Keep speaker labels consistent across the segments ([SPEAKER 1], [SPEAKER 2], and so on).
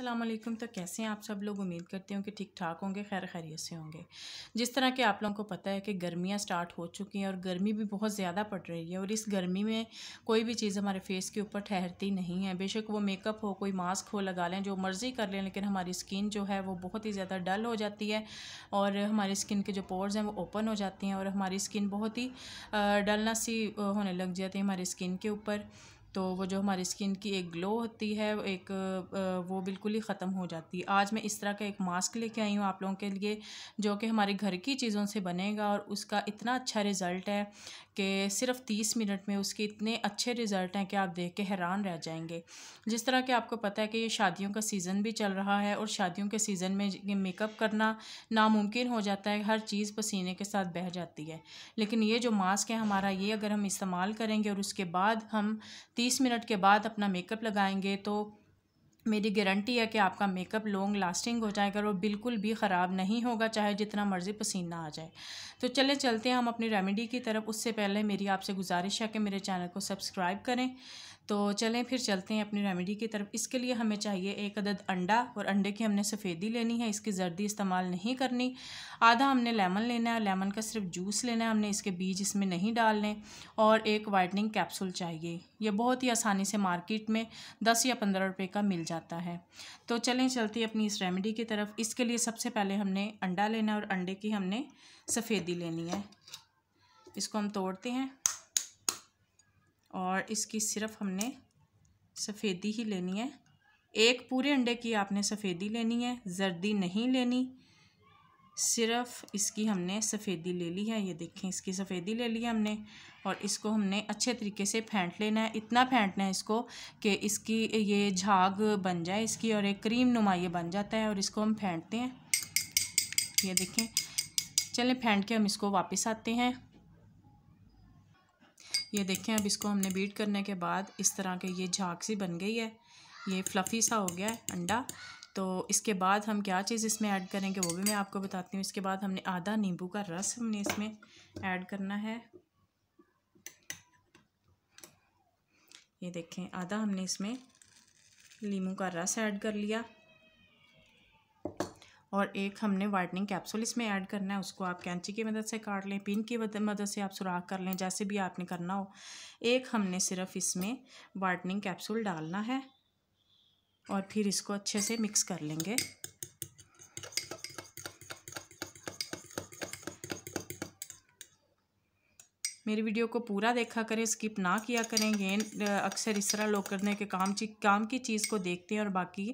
[SPEAKER 1] असलम तो कैसे हैं आप सब लोग उम्मीद करती हूँ कि ठीक ठाक होंगे खैर खैरियत से होंगे जिस तरह के आप लोगों को पता है कि गर्मियाँ स्टार्ट हो चुकी हैं और गर्मी भी बहुत ज़्यादा पड़ रही है और इस गर्मी में कोई भी चीज़ हमारे फेस के ऊपर ठहरती नहीं है बेशक वो मेकअप हो कोई मास्क हो लगा लें जो मर्ज़ी कर लें लेकिन हमारी स्किन जो है वो बहुत ही ज़्यादा डल हो जाती है और हमारी स्किन के जो पोर्स हैं वो ओपन हो जाती हैं और हमारी स्किन बहुत ही डलना सी होने लग जाती है हमारी स्किन के ऊपर तो वो जो हमारी स्किन की एक ग्लो होती है एक वो बिल्कुल ही ख़त्म हो जाती है आज मैं इस तरह का एक मास्क लेके आई हूँ आप लोगों के लिए जो कि हमारे घर की चीज़ों से बनेगा और उसका इतना अच्छा रिज़ल्ट है कि सिर्फ तीस मिनट में उसके इतने अच्छे रिज़ल्ट हैं कि आप देख के हैरान रह जाएंगे जिस तरह के आपको पता है कि ये शादियों का सीज़न भी चल रहा है और शादियों के सीज़न में मेकअप करना नामुमकिन हो जाता है हर चीज़ पसीने के साथ बह जाती है लेकिन ये जो मास्क है हमारा ये अगर हम इस्तेमाल करेंगे और उसके बाद हम तीस मिनट के बाद अपना मेकअप लगाएंगे तो मेरी गारंटी है कि आपका मेकअप लॉन्ग लास्टिंग हो जाएगा और बिल्कुल भी ख़राब नहीं होगा चाहे जितना मर्ज़ी पसीना आ जाए तो चले चलते हैं हम अपनी रेमेडी की तरफ उससे पहले मेरी आपसे गुजारिश है कि मेरे चैनल को सब्सक्राइब करें तो चलें फिर चलते हैं अपनी रेमेडी की तरफ इसके लिए हमें चाहिए एक अदद अंडा और अंडे की हमने सफ़ेदी लेनी है इसकी जर्दी इस्तेमाल नहीं करनी आधा हमने लेमन लेना है लेमन का सिर्फ जूस लेना है हमने इसके बीज इसमें नहीं डालने और एक वाइटनिंग कैप्सूल चाहिए यह बहुत ही आसानी से मार्केट में दस या पंद्रह रुपये का मिल जाता है तो चलें चलती अपनी इस रेमेडी की तरफ इसके लिए सबसे पहले हमने अंडा लेना और अंडे की हमने सफ़ेदी लेनी है इसको हम तोड़ते हैं और इसकी सिर्फ हमने सफ़ेदी ही लेनी है एक पूरे अंडे की आपने सफ़ेदी लेनी है जर्दी नहीं लेनी सिर्फ इसकी हमने सफ़ेदी ले ली है ये देखें इसकी सफ़ेदी ले ली है हमने और इसको हमने अच्छे तरीके से फेंट लेना है इतना फेंटना है इसको कि इसकी ये झाग बन जाए इसकी और एक क्रीम नुमा ये बन जाता है और इसको हम फेंटते हैं ये देखें चलें फेंट के हम इसको वापस आते हैं ये देखें अब इसको हमने बीट करने के बाद इस तरह के ये झाग सी बन गई है ये फ्लफ़ी सा हो गया है अंडा तो इसके बाद हम क्या चीज़ इसमें ऐड करेंगे वो भी मैं आपको बताती हूँ इसके बाद हमने आधा नींबू का रस हमने इसमें ऐड करना है ये देखें आधा हमने इसमें लीमू का रस ऐड कर लिया और एक हमने वाइटनिंग कैप्सूल इसमें ऐड करना है उसको आप कैंची की मदद से काट लें पिन की मदद से आप सुराख कर लें जैसे भी आपने करना हो एक हमने सिर्फ इसमें वाइटनिंग कैप्सूल डालना है और फिर इसको अच्छे से मिक्स कर लेंगे मेरी वीडियो को पूरा देखा करें स्किप ना किया करें ये अक्सर इस तरह लोग करने के काम ची काम की चीज़ को देखते हैं और बाकी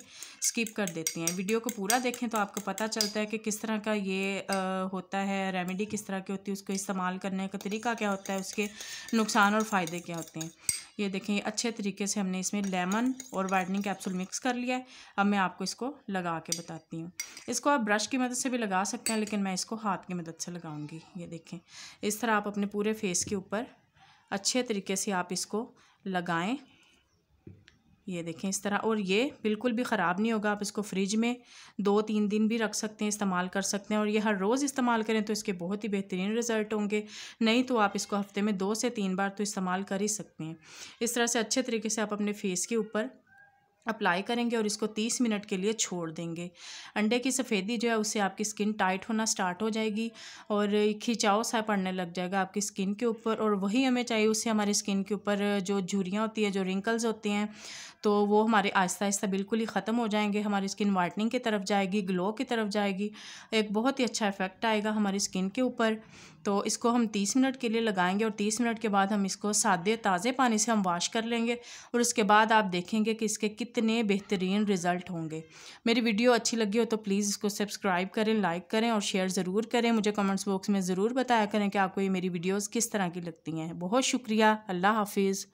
[SPEAKER 1] स्किप कर देते हैं वीडियो को पूरा देखें तो आपको पता चलता है कि किस तरह का ये आ, होता है रेमेडी किस तरह की होती है उसको इस्तेमाल करने का तरीका क्या होता है उसके नुकसान और फ़ायदे क्या होते हैं ये देखें अच्छे तरीके से हमने इसमें लेमन और वाइटनिंग कैप्सूल मिक्स कर लिया है अब मैं आपको इसको लगा के बताती हूँ इसको आप ब्रश की मदद से भी लगा सकते हैं लेकिन मैं इसको हाथ की मदद से लगाऊंगी ये देखें इस तरह आप अपने पूरे फेस के ऊपर अच्छे तरीके से आप इसको लगाएं ये देखें इस तरह और ये बिल्कुल भी ख़राब नहीं होगा आप इसको फ्रिज में दो तीन दिन भी रख सकते हैं इस्तेमाल कर सकते हैं और ये हर रोज़ इस्तेमाल करें तो इसके बहुत ही बेहतरीन रिज़ल्ट होंगे नहीं तो आप इसको हफ्ते में दो से तीन बार तो इस्तेमाल कर ही सकते हैं इस तरह से अच्छे तरीके से आप अपने फेस के ऊपर अप्लाई करेंगे और इसको 30 मिनट के लिए छोड़ देंगे अंडे की सफ़ेदी जो है उससे आपकी स्किन टाइट होना स्टार्ट हो जाएगी और खिंचाव सा पड़ने लग जाएगा आपकी स्किन के ऊपर और वही हमें चाहिए उससे हमारी स्किन के ऊपर जो झुरियाँ होती है जो रिंकल्स होते हैं तो वो हमारे आहिस्ता आहिस्ता बिल्कुल ही ख़त्म हो जाएंगे हमारी स्किन वाइटनिंग की तरफ जाएगी ग्लो की तरफ जाएगी एक बहुत ही अच्छा इफेक्ट आएगा हमारी स्किन के ऊपर तो इसको हम 30 मिनट के लिए लगाएंगे और 30 मिनट के बाद हम इसको सादे ताज़े पानी से हम वॉश कर लेंगे और उसके बाद आप देखेंगे कि इसके कितने कितने बेहतरीन रिज़ल्ट होंगे मेरी वीडियो अच्छी लगी हो तो प्लीज़ इसको सब्सक्राइब करें लाइक करें और शेयर ज़रूर करें मुझे कमेंट्स बॉक्स में ज़रूर बताया करें कि आपको ये मेरी वीडियोज़ किस तरह की लगती हैं बहुत शुक्रिया अल्लाह हाफिज़